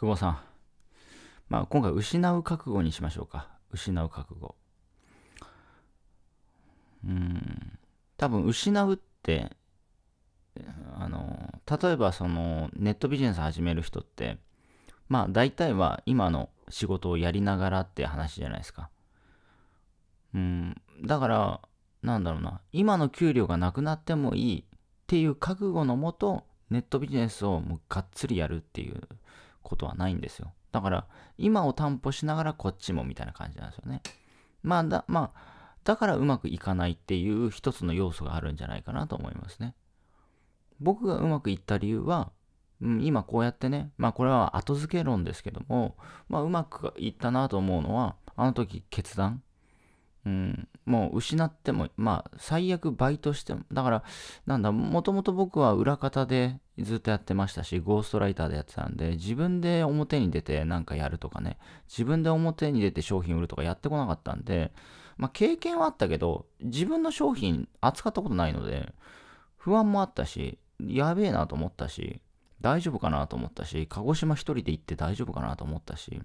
久保さん。まあ、今回、失う覚悟にしましょうか。失う覚悟。うん。多分、失うって、あの、例えば、その、ネットビジネス始める人って、まあ、大体は今の仕事をやりながらって話じゃないですか。うん。だから、なんだろうな。今の給料がなくなってもいいっていう覚悟のもと、ネットビジネスをもうがっつりやるっていうことはないんですよ。だから、今を担保しながらこっちもみたいな感じなんですよね。まあ、だ、まあ、だからうまくいかないっていう一つの要素があるんじゃないかなと思いますね。僕がうまくいった理由は、うん、今こうやってね、まあこれは後付け論ですけども、まあうまくいったなと思うのは、あの時決断、うん、もう失っても、まあ、最悪バイトしても、だから、なんだ、もともと僕は裏方でずっとやってましたし、ゴーストライターでやってたんで、自分で表に出てなんかやるとかね、自分で表に出て商品売るとかやってこなかったんで、まあ、経験はあったけど、自分の商品扱ったことないので、不安もあったし、やべえなと思ったし、大丈夫かなと思ったし、鹿児島一人で行って大丈夫かなと思ったし、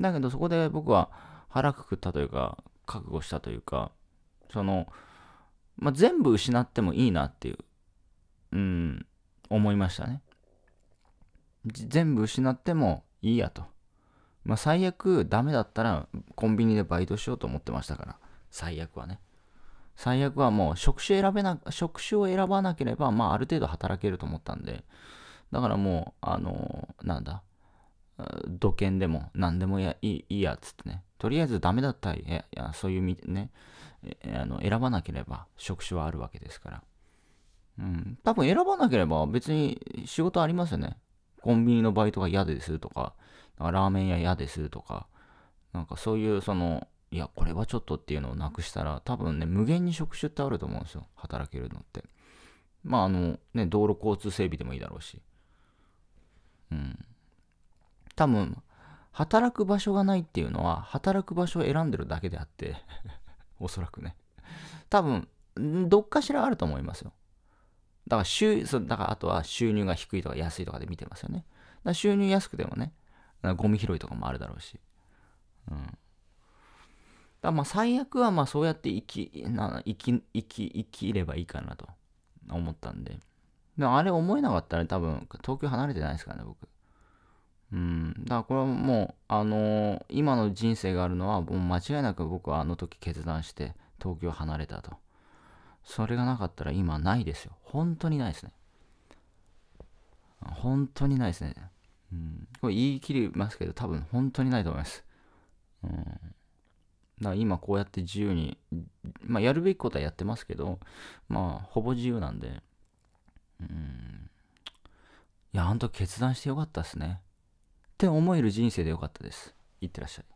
だけどそこで僕は腹くくったというか、覚悟したというか、その、まあ、全部失ってもいいなっていう、うん、思いましたね。全部失ってもいいやと。まあ、最悪ダメだったらコンビニでバイトしようと思ってましたから、最悪はね。最悪はもう職種選べな、職種を選ばなければ、まあある程度働けると思ったんで、だからもう、あのなんだ、土建でも何でもいいいいやっつってね、とりあえずダメだったり、いやそういうね、あの選ばなければ職種はあるわけですから。うん、多分選ばなければ別に仕事ありますよね。コンビニのバイトが嫌ですとか、かラーメン屋嫌ですとか、なんかそういうその、いや、これはちょっとっていうのをなくしたら、多分ね、無限に職種ってあると思うんですよ。働けるのって。まあ、あの、ね、道路交通整備でもいいだろうし。うん。多分、働く場所がないっていうのは、働く場所を選んでるだけであって おそらくね。多分、どっかしらあると思いますよ。だから収、そだからあとは収入が低いとか安いとかで見てますよね。だ収入安くてもね、ゴミ拾いとかもあるだろうし。うん。だまあ最悪はまあそうやって生き、な生き、生き、生きればいいかなと思ったんで。でもあれ思えなかったら多分東京離れてないですからね、僕。うん、だからこれはもう、あのー、今の人生があるのはもう間違いなく僕はあの時決断して東京離れたとそれがなかったら今ないですよ本当にないですね本当にないですね、うん、これ言い切りますけど多分本当にないと思います、うん、だから今こうやって自由に、まあ、やるべきことはやってますけどまあほぼ自由なんでうんいやあの時決断してよかったですねって思える人生でよかったですいってらっしゃい